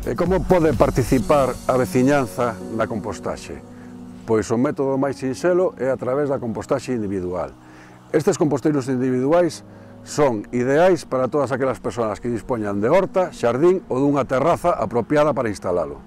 E como pode participar a veciñanza na compostaxe? Pois o método máis sinxelo é a través da compostaxe individual. Estes composteiros individuais son ideais para todas aquelas persoas que dispoñan de horta, xardín ou dunha terraza apropiada para instalalo.